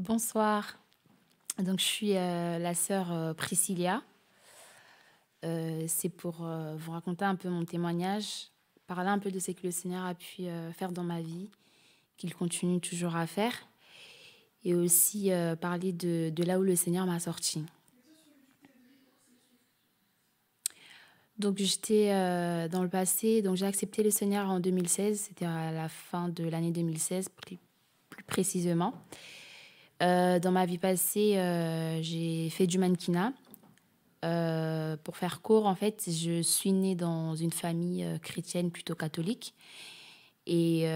Bonsoir. Donc, je suis euh, la sœur euh, Priscilla. Euh, c'est pour vous raconter un peu mon témoignage, parler un peu de ce que le Seigneur a pu faire dans ma vie, qu'il continue toujours à faire, et aussi parler de, là où le Seigneur m'a sorti. Donc j'étais dans le passé, donc j'ai accepté le Seigneur en 2016, c'était à la fin de l'année 2016 plus précisément. Euh, dans ma vie passée, euh, j'ai fait du mannequinat. Euh, pour faire court, en fait, je suis née dans une famille chrétienne plutôt catholique. Et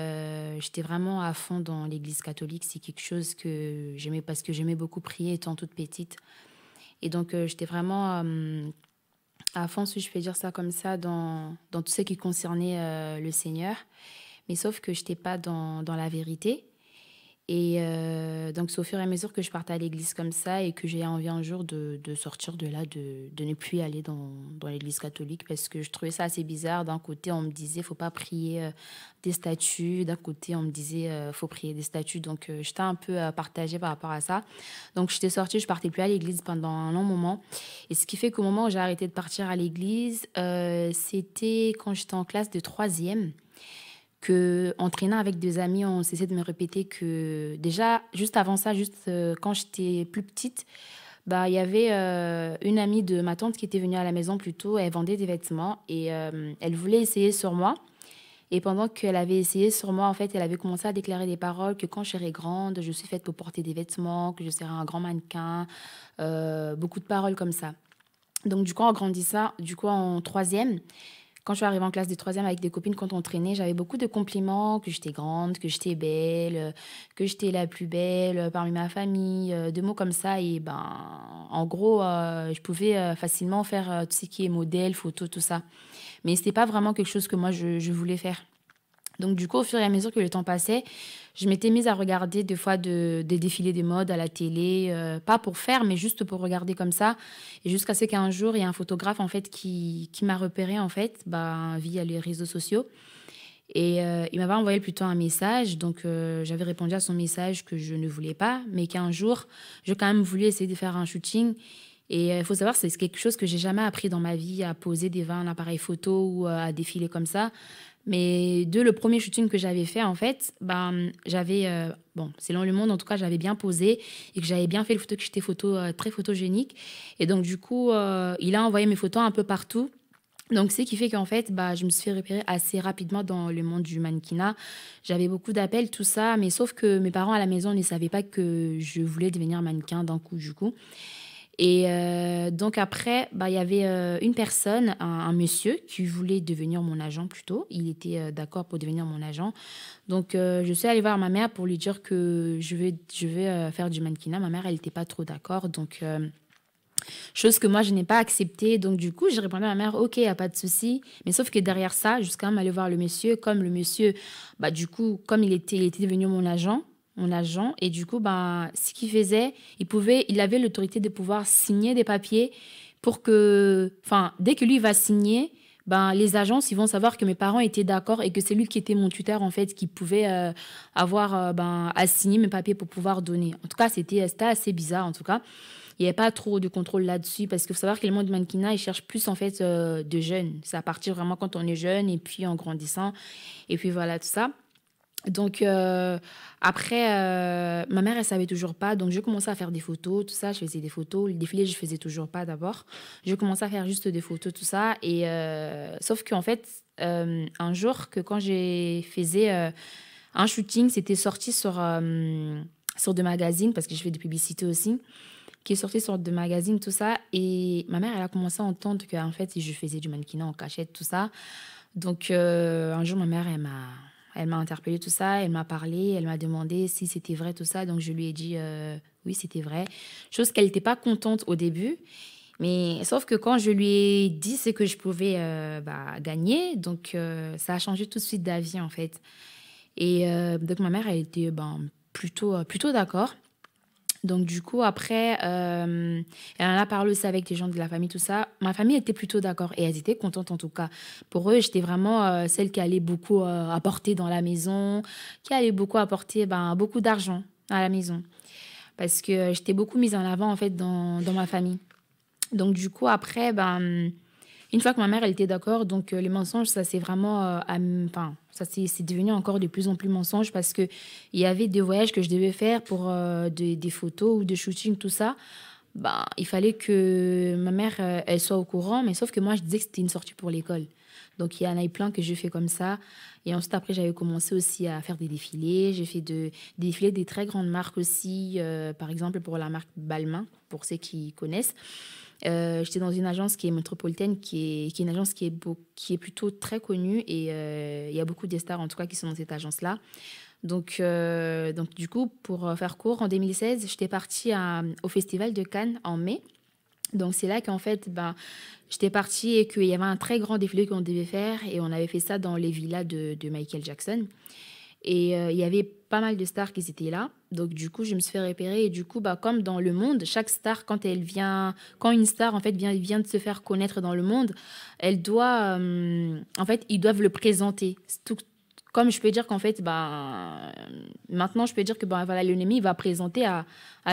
j'étais vraiment à fond dans l'église catholique. C'est quelque chose que j'aimais parce que j'aimais beaucoup prier étant toute petite. Et donc, j'étais vraiment à fond, si je peux dire ça comme ça, dans, dans tout ce qui concernait le Seigneur. Mais sauf que je n'étais pas dans, dans la vérité. Et euh, donc, c'est au fur et à mesure que je partais à l'église comme ça et que j'ai envie un jour de, sortir de là, de, ne plus aller dans, l'église catholique parce que je trouvais ça assez bizarre. D'un côté, on me disait, faut pas prier euh, des statues. D'un côté, on me disait, euh, faut prier des statues. Donc, j'étais un peu partagée par rapport à ça. Donc, j'étais sortie, je partais plus à l'église pendant un long moment. Et ce qui fait qu'au moment où j'ai arrêté de partir à l'église, c'était quand j'étais en classe de troisième que traînant avec des amis, on cessait de me répéter que déjà, juste avant ça, juste euh, quand j'étais plus petite, bah il y avait euh, une amie de ma tante qui était venue à la maison plus tôt. Elle vendait des vêtements et euh, elle voulait essayer sur moi. Et pendant qu'elle avait essayé sur moi, en fait, elle avait commencé à déclarer des paroles que quand je grande, je suis faite pour porter des vêtements, que je serai un grand mannequin, beaucoup de paroles comme ça. Donc du coup, en ça du coup en troisième, quand je suis arrivée en classe de troisième avec des copines, quand on traînait, j'avais beaucoup de compliments, que j'étais grande, que j'étais belle, euh, que j'étais la plus belle euh, parmi ma famille, euh, de mots comme ça. Et ben, en gros, je pouvais facilement faire tout ce qui est modèle, photo, tout ça. Mais ce n'était pas vraiment quelque chose que moi, je voulais faire. Donc du coup, au fur et à mesure que le temps passait, je m'étais mise à regarder des fois des défilés de modes à la télé, euh, pas pour faire, mais juste pour regarder comme ça. Et jusqu'à ce qu'un jour, il y a un photographe en fait qui, m'a repéré en fait, bah, via les réseaux sociaux. Et euh, il m'avait envoyé plutôt un message, donc euh, j'avais répondu à son message que je ne voulais pas, mais qu'un jour, je quand même voulu essayer de faire un shooting. Et il faut savoir, c'est quelque chose que j'ai jamais appris dans ma vie, à poser des vins un appareil photo ou à défiler comme ça. Mais de le premier shooting que j'avais fait, en fait, ben, j'avais, euh, bon bon, selon le monde, en tout cas, j'avais bien posé et que j'avais bien fait le photo, que j'étais photo euh, très photogénique. Et donc, du coup, euh, il a envoyé mes photos un peu partout. Donc, ce qui fait qu'en fait, bah, je me suis fait repérer assez rapidement dans le monde du mannequinat. J'avais beaucoup d'appels, tout ça, mais sauf que mes parents à la maison ne savaient pas que je voulais devenir mannequin d'un coup, du coup. Et euh, donc après, bah, il y avait euh, une personne, un, monsieur, qui voulait devenir mon agent plutôt. Il était euh, d'accord pour devenir mon agent. Donc je suis allée voir ma mère pour lui dire que je vais, je vais faire du mannequinat. Ma mère, elle n'était pas trop d'accord. Donc chose que moi je n'ai pas acceptée. Donc du coup, j'ai répondu à ma mère, ok, n'y a pas de souci. Mais sauf que derrière ça, jusqu'à m'aller voir le monsieur, comme le monsieur, bah du coup, comme il était, il était devenu mon agent, mon agent, Et du coup, ben, ce qu'il faisait, il pouvait, il avait l'autorité de pouvoir signer des papiers pour que, enfin, dès que lui va signer, ben, les agences, ils vont savoir que mes parents étaient d'accord et que c'est lui qui était mon tuteur, en fait, qui pouvait euh, avoir, euh, ben, à signer mes papiers pour pouvoir donner. En tout cas, c'était assez bizarre, en tout cas. Il n'y avait pas trop de contrôle là-dessus parce qu'il faut savoir que le monde de mannequinat, il cherche plus, en fait, euh, de jeunes. Ça à partir vraiment quand on est jeune et puis en grandissant. Et puis voilà, tout ça. Donc euh, après, euh, ma mère, elle savait toujours pas. Donc je commençais à faire des photos, tout ça. Je faisais des photos. Le défilé, je faisais toujours pas d'abord. Je commençais à faire juste des photos, tout ça. Et euh, sauf qu'en fait, un jour, que quand j'ai faisais un shooting, c'était sorti sur sur de magazines parce que je fais des publicités aussi qui est sorti sur de magazines, tout ça. Et ma mère, elle a commencé à entendre qu'en fait, je faisais du mannequinat en cachette, tout ça. Donc, un jour, ma mère, elle m'a elle m'a interpellé tout ça, elle m'a parlé, elle m'a demandé si c'était vrai tout ça. Donc je lui ai dit euh, oui, c'était vrai. Chose qu'elle n'était pas contente au début. Mais sauf que quand je lui ai dit ce que je pouvais euh, bah, gagner, donc euh, ça a changé tout de suite d'avis en fait. Et donc ma mère, elle était ben, plutôt, plutôt d'accord. Donc du coup, après, euh, elle en a parlé aussi avec les gens de la famille, tout ça. Ma famille était plutôt d'accord et elles étaient contentes en tout cas. Pour eux, j'étais vraiment euh, celle qui allait beaucoup euh, apporter dans la maison, qui allait beaucoup apporter ben, beaucoup d'argent à la maison. Parce que j'étais beaucoup mise en avant en fait dans, ma famille. Donc du coup, après, ben, une fois que ma mère elle était d'accord, donc les mensonges, ça s'est vraiment ça c'est devenu encore de plus en plus mensonge parce que il y avait des voyages que je devais faire pour euh, des, photos ou des shootings, tout ça. Ben, il fallait que ma mère, euh, elle soit au courant, mais sauf que moi, je disais que c'était une sortie pour l'école. Donc, il y en a eu plein que je fais comme ça. Et ensuite, après, j'avais commencé aussi à faire des défilés. J'ai fait des défilés des très grandes marques aussi, euh, par exemple pour la marque Balmain, pour ceux qui connaissent. Euh, j'étais dans une agence qui est métropolitaine, qui est, qui est une agence qui est, beau, qui est plutôt très connue et euh, il y a beaucoup de stars en tout cas qui sont dans cette agence-là. Donc, euh, donc du coup, pour faire court, en 2016, j'étais partie au Festival de Cannes en mai. Donc c'est là qu'en fait, ben, j'étais partie et qu'il y avait un très grand défilé qu'on devait faire et on avait fait ça dans les villas de Michael Jackson. Et il y avait pas mal de stars qui étaient là. Donc du coup, je me suis fait repérer et du coup, bah comme dans le monde, chaque star quand elle vient, quand une star en fait vient vient de se faire connaître dans le monde, elle doit, euh, en fait, ils doivent le présenter. comme je peux dire qu'en fait, bah maintenant je peux dire que bah voilà, l'ennemi va présenter à,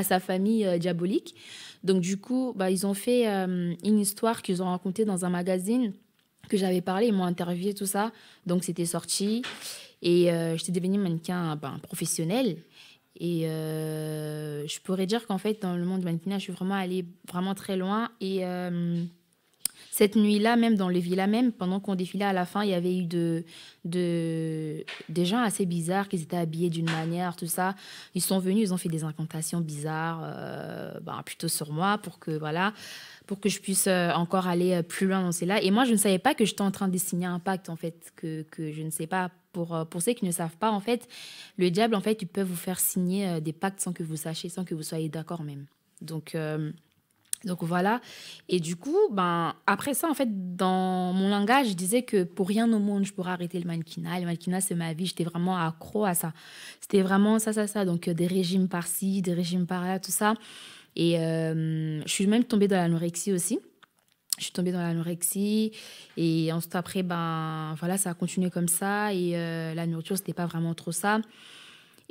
sa famille euh, diabolique. Donc du coup, bah ils ont fait euh, une histoire qu'ils ont racontée dans un magazine que j'avais parlé, ils m'ont interviewé tout ça. Donc c'était sorti et j'étais devenue mannequin ben, bah, professionnel. Et euh, je pourrais dire qu'en fait, dans le monde du mannequinat, je suis vraiment allée vraiment très loin. Et euh, cette nuit-là, même dans les villas, même pendant qu'on défilait à la fin, il y avait eu de, des gens assez bizarres qui étaient habillés d'une manière, tout ça. Ils sont venus, ils ont fait des incantations bizarres, euh, bah, plutôt sur moi, pour que, voilà, pour que je puisse encore aller plus loin dans là. Et moi, je ne savais pas que j'étais en train de signer un pacte, en fait, que, que je ne sais pas euh, pour, ceux qui ne savent pas, en fait, le diable, en fait, il peut vous faire signer euh, des pactes sans que vous sachiez, sans que vous soyez d'accord même. Donc, euh, donc voilà. Et du coup, ben, après ça, en fait, dans mon langage, je disais que pour rien au monde, je pourrais arrêter le mannequinat. Le mannequinat, c'est ma vie. J'étais vraiment accro à ça. C'était vraiment ça, ça, ça. Donc, des régimes par-ci, des régimes par-là, tout ça. Et je suis même tombée dans l'anorexie aussi je suis tombée dans l'anorexie. Et ensuite, après, ben, voilà, ça a continué comme ça. Et euh, la nourriture, c'était pas vraiment trop ça.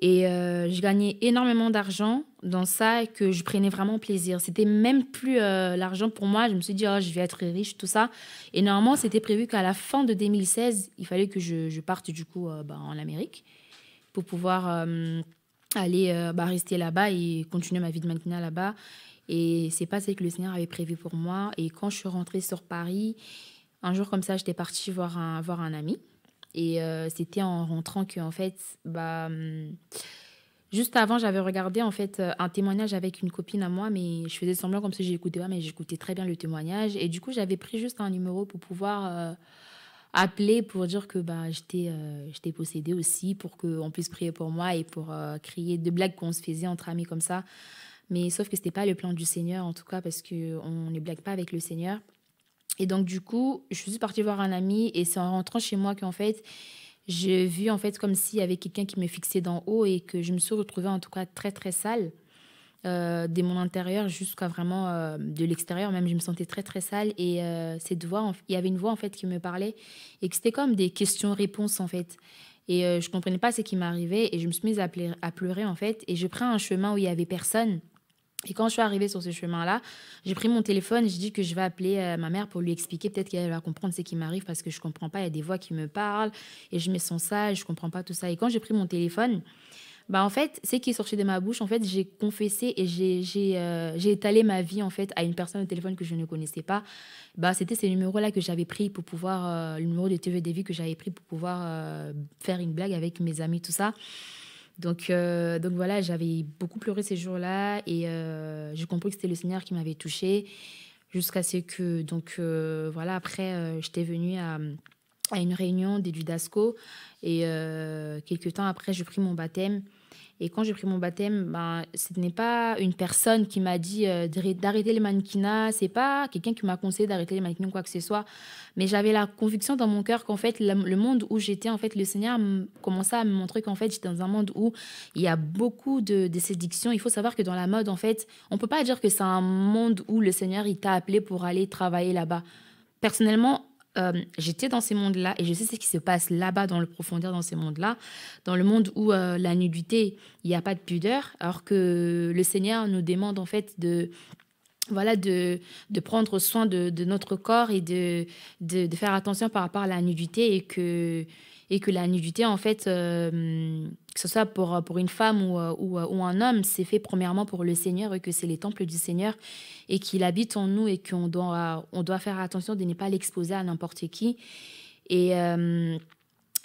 Et euh, je gagnais énormément d'argent dans ça et que je prenais vraiment plaisir. C'était même plus euh, l'argent pour moi. Je me suis dit, oh, je vais être riche, tout ça. Et normalement, c'était prévu qu'à la fin de 2016, il fallait que je, parte du coup ben, en Amérique pour pouvoir aller ben, rester là-bas et continuer ma vie de mannequin là-bas. Et c'est pas ce que le Seigneur avait prévu pour moi. Et quand je suis rentrée sur Paris, un jour comme ça, j'étais partie voir un, voir un ami. Et euh, c'était en rentrant que, en fait, bah, hum, juste avant, j'avais regardé en fait euh, un témoignage avec une copine à moi, mais je faisais semblant comme si j'écoutais pas, mais j'écoutais très bien le témoignage. Et du coup, j'avais pris juste un numéro pour pouvoir euh, appeler pour dire que bah, j'étais j'étais possédée aussi, pour qu'on puisse prier pour moi et pour crier des blagues qu'on se faisait entre amis comme ça. Mais sauf que ce n'était pas le plan du Seigneur, en tout cas, parce que on ne blague pas avec le Seigneur. Et donc, du coup, je suis partie voir un ami et c'est en rentrant chez moi qu'en fait, j'ai vu en fait comme s'il y avait quelqu'un qui me fixait d'en haut et que je me suis retrouvée en tout cas très très sale. Euh, dès mon intérieur jusqu'à vraiment euh, de l'extérieur même je me sentais très très sale et euh, cette voix il y avait une voix en fait qui me parlait et que c'était comme des questions réponses en fait et euh, je comprenais pas ce qui m'arrivait et je me suis mise à, pleurer, en fait et je prends un chemin où il y avait personne et quand je suis arrivée sur ce chemin-là, j'ai pris mon téléphone, et je dis que je vais appeler euh, ma mère pour lui expliquer, peut-être qu'elle va comprendre ce qui m'arrive parce que je ne comprends pas, il y a des voix qui me parlent et je me sens ça, je ne comprends pas tout ça. Et quand j'ai pris mon téléphone, bah en fait, ce qui est sorti de ma bouche, en fait, j'ai confessé et j'ai j'ai euh, étalé ma vie en fait à une personne au téléphone que je ne connaissais pas. Bah, c'était ces numéros-là que j'avais pris pour pouvoir, euh, le numéro de TV que j'avais pris pour pouvoir faire une blague avec mes amis, tout ça. Donc, euh, donc voilà, j'avais beaucoup pleuré ces jours-là et euh, j'ai compris que c'était le Seigneur qui m'avait touchée jusqu'à ce que, donc euh, voilà, après, j'étais venue à, à, une réunion des Dudasco et quelques temps après, j'ai pris mon baptême. Et quand j'ai pris mon baptême, ben, ce n'est pas une personne qui m'a dit euh, d'arrêter les mannequinats, c'est pas quelqu'un qui m'a conseillé d'arrêter les mannequins, ou quoi que ce soit. Mais j'avais la conviction dans mon cœur qu'en fait, le monde où j'étais, en fait, le Seigneur commençait à me montrer qu'en fait, j'étais dans un monde où il y a beaucoup de, de séductions. Il faut savoir que dans la mode, en fait, on peut pas dire que c'est un monde où le Seigneur, il t'a appelé pour aller travailler là-bas. Personnellement, euh, j'étais dans ces mondes-là et je sais ce qui se passe là-bas dans le profondeur, dans ces mondes-là, dans le monde où euh, la nudité, il n'y a pas de pudeur, alors que le Seigneur nous demande en fait de voilà de, de prendre soin de, notre corps et de, de, faire attention par rapport à la nudité et que et que la nudité, en fait, euh, que ce soit pour, pour une femme ou, euh, euh, ou, un homme, c'est fait premièrement pour le Seigneur et que c'est les temples du Seigneur et qu'il habite en nous et qu'on doit, on doit faire attention de ne pas l'exposer à n'importe qui. Et,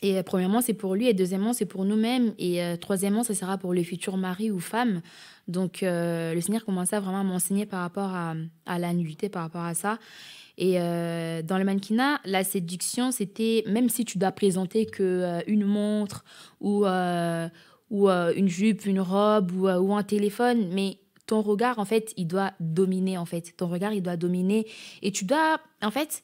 et premièrement, c'est pour lui et deuxièmement, c'est pour nous-mêmes et troisièmement, ça sera pour les futurs mari ou femmes. Donc le Seigneur commençait à vraiment m'enseigner par rapport à, à la nudité, par rapport à ça. Et euh, dans le mannequinat, la séduction, c'était même si tu dois présenter que euh, une montre ou euh, ou une jupe, une robe ou, un téléphone, mais ton regard en fait, il doit dominer en fait. Ton regard, il doit dominer et tu dois en fait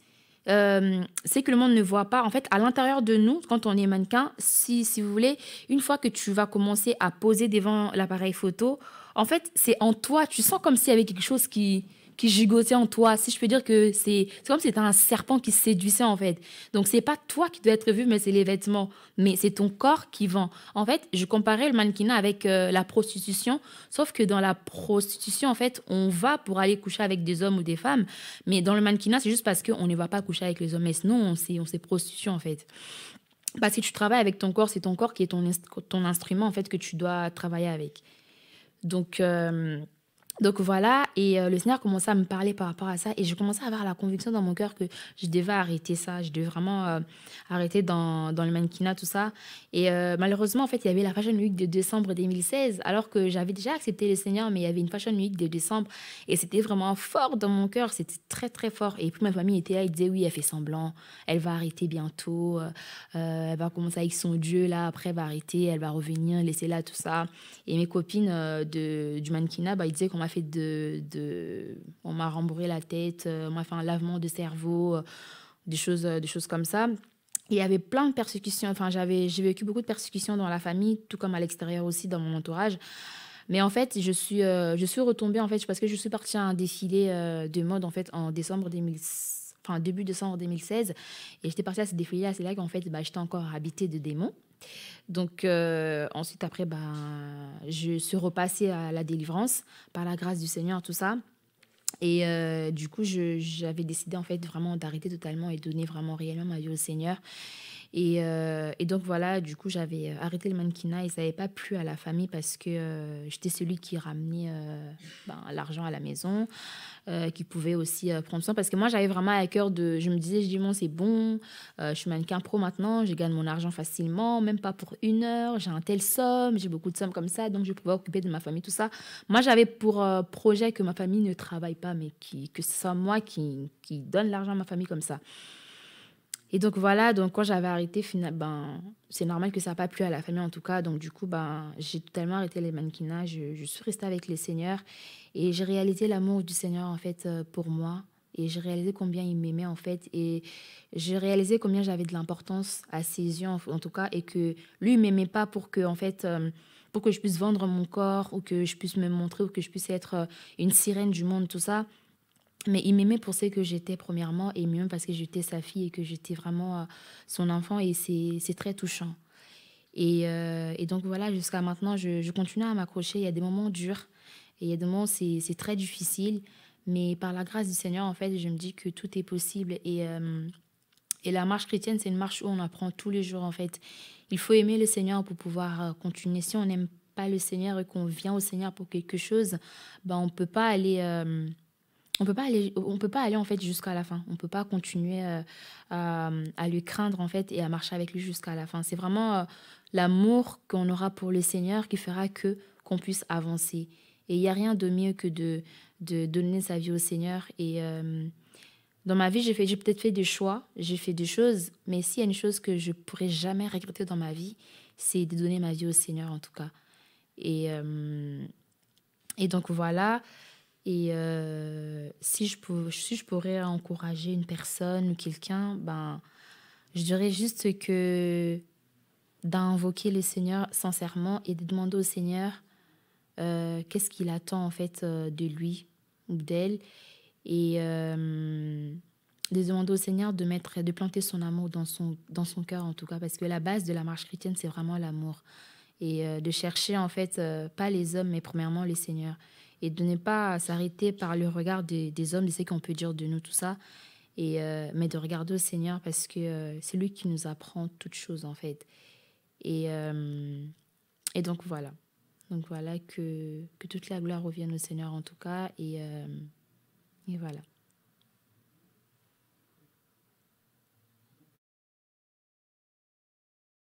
c'est que le monde ne voit pas. En fait, à l'intérieur de nous, quand on est mannequin, si, si vous voulez, une fois que tu vas commencer à poser devant l'appareil photo, en fait, c'est en toi, tu sens comme s'il y avait quelque chose qui, qui gigotait en toi. Si je peux dire que c'est comme si c'était un serpent qui séduisait en fait. Donc c'est pas toi qui dois être vu, mais c'est les vêtements. Mais c'est ton corps qui vend. En fait, je comparais le mannequinat avec euh, la prostitution, sauf que dans la prostitution, en fait, on va pour aller coucher avec des hommes ou des femmes. Mais dans le mannequinat, c'est juste parce qu'on ne va pas coucher avec les hommes. Mais sinon, on s'est prostitution en fait parce que tu travailles avec ton corps, c'est ton corps qui est ton, ton instrument en fait que tu dois travailler avec. Donc, euh, donc voilà, et euh, le Seigneur commençait à me parler par rapport à ça, et je commençais à avoir la conviction dans mon cœur que je devais arrêter ça, je devais vraiment euh, arrêter dans, dans, le mannequinat, tout ça. Et euh, malheureusement, en fait, il y avait la Fashion Week de décembre 2016, alors que j'avais déjà accepté le Seigneur, mais il y avait une Fashion Week de décembre, et c'était vraiment fort dans mon cœur, c'était très très fort. Et puis ma famille était là, ils disaient, oui, elle fait semblant, elle va arrêter bientôt, elle va commencer avec son Dieu, là, après elle va arrêter, elle va revenir, laisser là, tout ça. Et mes copines de, du mannequinat, bah, ils disaient fait de, de on m'a rembourré la tête, euh, on m'a fait un lavement de cerveau, euh, des choses, euh, des choses comme ça. Il y avait plein de persécutions. Enfin, j'avais, j'ai vécu beaucoup de persécutions dans la famille, tout comme à l'extérieur aussi, dans mon entourage. Mais en fait, je suis, je suis retombée en fait parce que je suis partie à un défilé de mode en fait en décembre 2016, enfin début décembre 2016, et j'étais partie à ce défilé-là. C'est là, que qu'en fait, bah, j'étais encore habitée de démons. Donc euh, ensuite, après, ben, je suis repassée à la délivrance par la grâce du Seigneur, tout ça. Et euh, du coup, j'avais décidé en fait vraiment d'arrêter totalement et de donner vraiment réellement ma vie au Seigneur. Et, euh, et, donc voilà, du coup, j'avais euh, arrêté le mannequinat et ça n'avait pas plu à la famille parce que euh, j'étais celui qui ramenait ben, l'argent à la maison, qui pouvait aussi prendre soin. Parce que moi, j'avais vraiment à cœur de. Je me disais, je dis, bon, c'est bon, je suis mannequin pro maintenant, je gagne mon argent facilement, même pas pour une heure, j'ai un tel somme, j'ai beaucoup de sommes comme ça, donc je pouvais occuper de ma famille, tout ça. Moi, j'avais pour projet que ma famille ne travaille pas, mais qui, que ce soit moi qui, qui donne l'argent à ma famille comme ça. Et donc voilà, donc quand j'avais arrêté, ben, c'est normal que ça n'a pas plu à la famille en tout cas. Donc du coup, ben, j'ai totalement arrêté les mannequinats. Je, suis restée avec les seigneurs et j'ai réalisé l'amour du Seigneur en fait euh, pour moi. Et j'ai réalisé combien il m'aimait en fait. Et j'ai réalisé combien j'avais de l'importance à ses yeux en, tout cas. Et que lui, m'aimait pas pour que en fait... Euh, pour que je puisse vendre mon corps ou que je puisse me montrer ou que je puisse être euh, une sirène du monde, tout ça. Mais il m'aimait pour ce que j'étais, premièrement, et mieux parce que j'étais sa fille et que j'étais vraiment euh, son enfant, et c'est très touchant. Euh, et, donc voilà, jusqu'à maintenant, je, je, continue à m'accrocher. Il y a des moments durs, et il y a des moments où c'est très difficile, mais par la grâce du Seigneur, en fait, je me dis que tout est possible. Euh, et, la marche chrétienne, c'est une marche où on apprend tous les jours, en fait. Il faut aimer le Seigneur pour pouvoir continuer. Si on n'aime pas le Seigneur et qu'on vient au Seigneur pour quelque chose, ben, on ne peut pas aller on peut pas aller on peut pas aller en fait jusqu'à la fin on peut pas continuer euh, à, lui craindre en fait et à marcher avec lui jusqu'à la fin c'est vraiment euh, l'amour qu'on aura pour le Seigneur qui fera que qu'on puisse avancer et il y a rien de mieux que de, de donner sa vie au Seigneur et euh, dans ma vie j'ai fait j'ai peut-être fait des choix j'ai fait des choses mais s'il y a une chose que je pourrais jamais regretter dans ma vie c'est de donner ma vie au Seigneur en tout cas et et donc voilà et euh, si, je je pourrais encourager une personne ou quelqu'un, ben, je dirais juste que d'invoquer le Seigneur sincèrement et de demander au Seigneur euh, qu'est-ce qu'il attend en fait euh, de lui ou d'elle et de demander au Seigneur de mettre de planter son amour dans son dans son cœur en tout cas parce que la base de la marche chrétienne c'est vraiment l'amour et de chercher en fait pas les hommes mais premièrement le Seigneur et de ne pas s'arrêter par le regard des hommes, de ce qu'on peut dire de nous, tout ça, et, euh, mais de regarder au Seigneur parce que euh, c'est lui qui nous apprend toutes choses en fait. Et, euh, et donc voilà. Donc voilà, que, que toute la gloire revienne au Seigneur en tout cas. Et, et voilà.